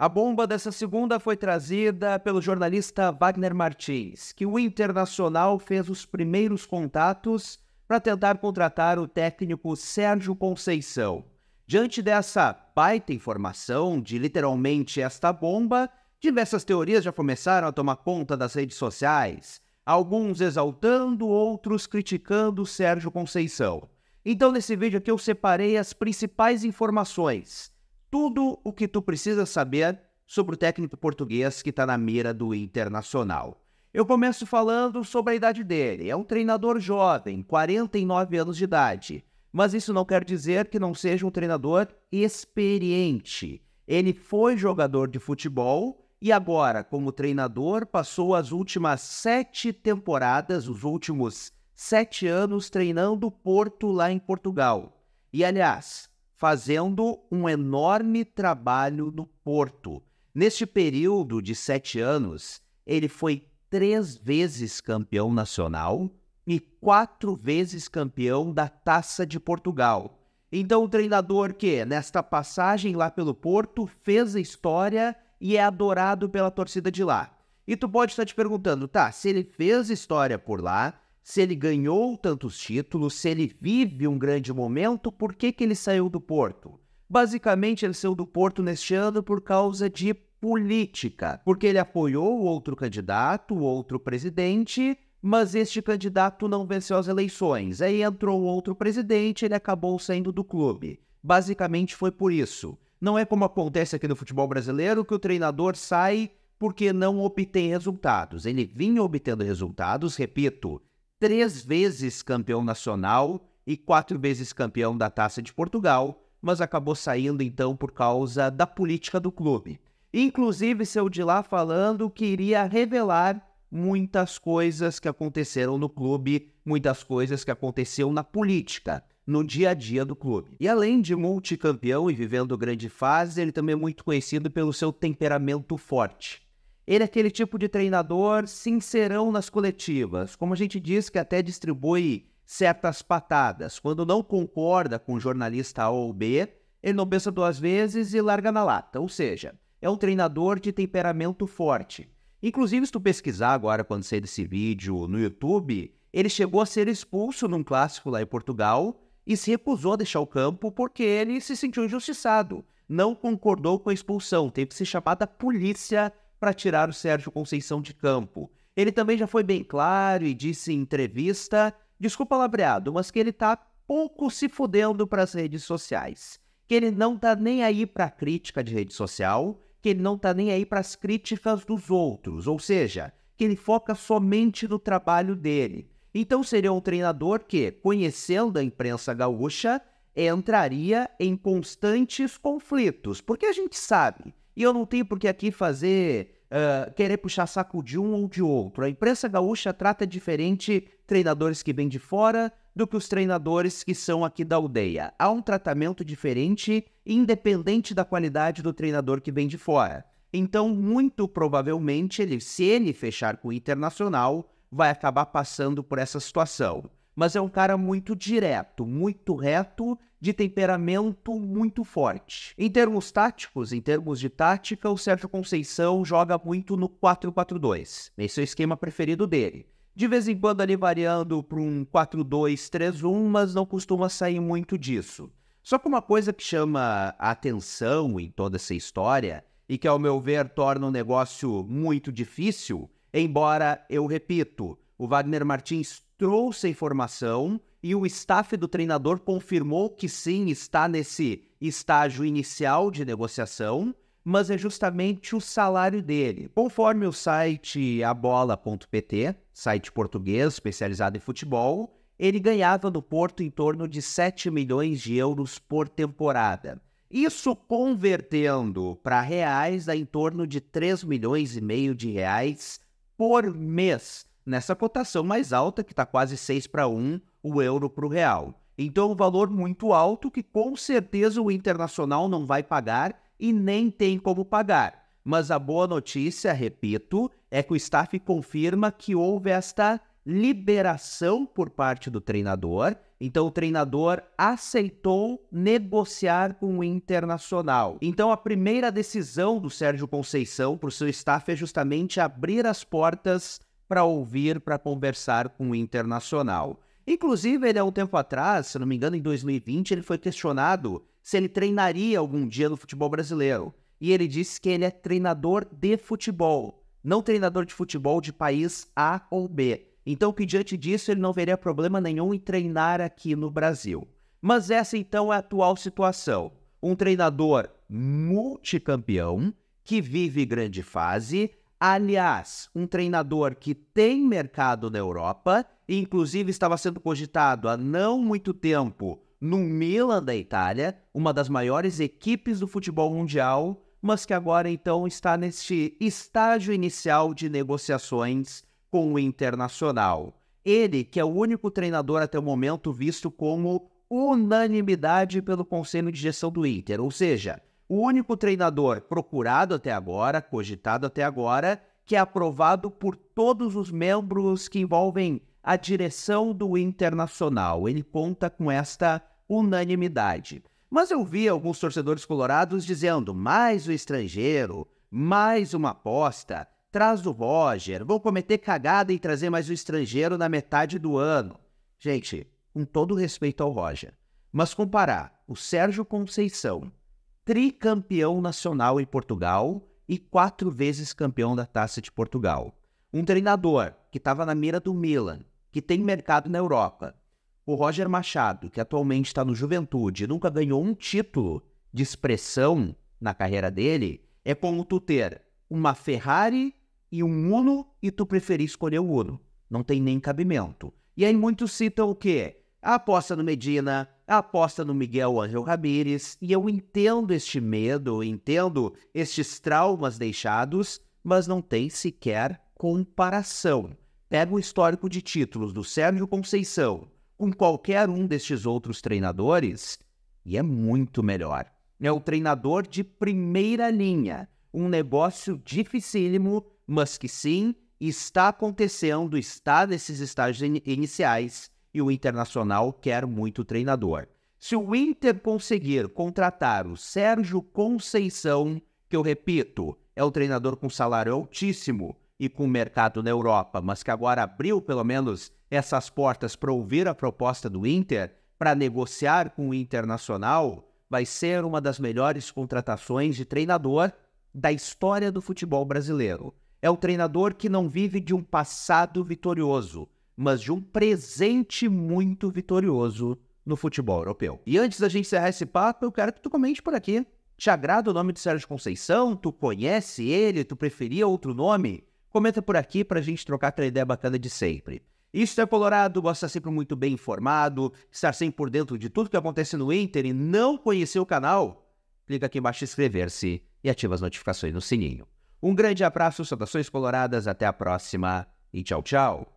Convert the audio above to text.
A bomba dessa segunda foi trazida pelo jornalista Wagner Martins, que o Internacional fez os primeiros contatos para tentar contratar o técnico Sérgio Conceição. Diante dessa baita informação de literalmente esta bomba, diversas teorias já começaram a tomar conta das redes sociais, alguns exaltando, outros criticando Sérgio Conceição. Então, nesse vídeo aqui, eu separei as principais informações tudo o que tu precisa saber sobre o técnico português que está na mira do Internacional. Eu começo falando sobre a idade dele. É um treinador jovem, 49 anos de idade. Mas isso não quer dizer que não seja um treinador experiente. Ele foi jogador de futebol e agora, como treinador, passou as últimas sete temporadas, os últimos sete anos, treinando Porto lá em Portugal. E aliás, fazendo um enorme trabalho no Porto. Neste período de sete anos, ele foi três vezes campeão nacional e quatro vezes campeão da Taça de Portugal. Então, o treinador que, nesta passagem lá pelo Porto, fez a história e é adorado pela torcida de lá. E tu pode estar te perguntando, tá, se ele fez história por lá, se ele ganhou tantos títulos, se ele vive um grande momento, por que, que ele saiu do Porto? Basicamente, ele saiu do Porto neste ano por causa de política, porque ele apoiou outro candidato, outro presidente, mas este candidato não venceu as eleições. Aí entrou outro presidente, ele acabou saindo do clube. Basicamente foi por isso. Não é como acontece aqui no futebol brasileiro que o treinador sai porque não obtém resultados. Ele vinha obtendo resultados, repito, três vezes campeão nacional e quatro vezes campeão da Taça de Portugal, mas acabou saindo então por causa da política do clube. Inclusive, seu de lá falando que iria revelar muitas coisas que aconteceram no clube, muitas coisas que aconteceram na política, no dia a dia do clube. E além de multicampeão e vivendo grande fase, ele também é muito conhecido pelo seu temperamento forte. Ele é aquele tipo de treinador sincerão nas coletivas, como a gente diz que até distribui certas patadas. Quando não concorda com o jornalista A ou B, ele não pensa duas vezes e larga na lata. Ou seja, é um treinador de temperamento forte. Inclusive, se tu pesquisar agora quando sair desse vídeo no YouTube, ele chegou a ser expulso num clássico lá em Portugal e se recusou a deixar o campo porque ele se sentiu injustiçado. Não concordou com a expulsão, teve que ser chamada polícia para tirar o Sérgio Conceição de campo. Ele também já foi bem claro e disse em entrevista, desculpa labreado, mas que ele tá pouco se fudendo para as redes sociais, que ele não tá nem aí para crítica de rede social, que ele não tá nem aí para as críticas dos outros, ou seja, que ele foca somente no trabalho dele. Então seria um treinador que, conhecendo a imprensa gaúcha, entraria em constantes conflitos, porque a gente sabe e eu não tenho por que aqui fazer, uh, querer puxar saco de um ou de outro. A imprensa gaúcha trata diferente treinadores que vêm de fora do que os treinadores que são aqui da aldeia. Há um tratamento diferente, independente da qualidade do treinador que vem de fora. Então, muito provavelmente, ele, se ele fechar com o Internacional, vai acabar passando por essa situação mas é um cara muito direto, muito reto, de temperamento muito forte. Em termos táticos, em termos de tática, o Sérgio Conceição joga muito no 4-4-2. Esse é o esquema preferido dele. De vez em quando ali variando para um 4-2-3-1, mas não costuma sair muito disso. Só que uma coisa que chama a atenção em toda essa história, e que ao meu ver torna o negócio muito difícil, embora eu repito, o Wagner Martins trouxe a informação e o staff do treinador confirmou que sim, está nesse estágio inicial de negociação, mas é justamente o salário dele. Conforme o site abola.pt, site português especializado em futebol, ele ganhava no Porto em torno de 7 milhões de euros por temporada. Isso convertendo para reais dá em torno de 3 milhões e meio de reais por mês nessa cotação mais alta, que está quase 6 para 1, o euro para o real. Então, é um valor muito alto que com certeza o internacional não vai pagar e nem tem como pagar. Mas a boa notícia, repito, é que o staff confirma que houve esta liberação por parte do treinador. Então o treinador aceitou negociar com o Internacional. Então a primeira decisão do Sérgio Conceição para o seu staff é justamente abrir as portas para ouvir, para conversar com o internacional. Inclusive, ele há um tempo atrás, se não me engano, em 2020, ele foi questionado se ele treinaria algum dia no futebol brasileiro. E ele disse que ele é treinador de futebol, não treinador de futebol de país A ou B. Então, que diante disso, ele não veria problema nenhum em treinar aqui no Brasil. Mas essa então é a atual situação. Um treinador multicampeão que vive grande fase, Aliás, um treinador que tem mercado na Europa, inclusive estava sendo cogitado há não muito tempo no Milan da Itália, uma das maiores equipes do futebol mundial, mas que agora então está neste estágio inicial de negociações com o Internacional. Ele, que é o único treinador até o momento visto como unanimidade pelo Conselho de Gestão do Inter, ou seja, o único treinador procurado até agora, cogitado até agora, que é aprovado por todos os membros que envolvem a direção do Internacional. Ele conta com esta unanimidade. Mas eu vi alguns torcedores colorados dizendo: mais o estrangeiro, mais uma aposta, traz o Roger, Vou cometer cagada e trazer mais o estrangeiro na metade do ano. Gente, com todo respeito ao Roger, mas comparar o Sérgio Conceição tricampeão nacional em Portugal e quatro vezes campeão da Taça de Portugal. Um treinador que estava na mira do Milan, que tem mercado na Europa. O Roger Machado, que atualmente está no Juventude, nunca ganhou um título de expressão na carreira dele, é como tu ter uma Ferrari e um Uno e tu preferir escolher o Uno. Não tem nem cabimento. E aí muitos citam o quê? A aposta no Medina, a aposta no Miguel Angel Ramírez, e eu entendo este medo, entendo estes traumas deixados, mas não tem sequer comparação. Pega o histórico de títulos do Sérgio Conceição com qualquer um destes outros treinadores e é muito melhor. É o treinador de primeira linha, um negócio dificílimo, mas que sim, está acontecendo, está nesses estágios in iniciais e o Internacional quer muito treinador. Se o Inter conseguir contratar o Sérgio Conceição, que eu repito, é um treinador com salário altíssimo e com mercado na Europa, mas que agora abriu pelo menos essas portas para ouvir a proposta do Inter, para negociar com o Internacional, vai ser uma das melhores contratações de treinador da história do futebol brasileiro. É um treinador que não vive de um passado vitorioso, mas de um presente muito vitorioso no futebol europeu. E antes da gente encerrar esse papo, eu quero que tu comente por aqui. Te agrada o nome de Sérgio Conceição? Tu conhece ele? Tu preferia outro nome? Comenta por aqui pra gente trocar aquela ideia bacana de sempre. Isso é Colorado, gosta sempre muito bem informado, estar sempre por dentro de tudo que acontece no Inter e não conhecer o canal? Clica aqui embaixo em inscrever-se e ativa as notificações no sininho. Um grande abraço, saudações coloradas, até a próxima e tchau, tchau!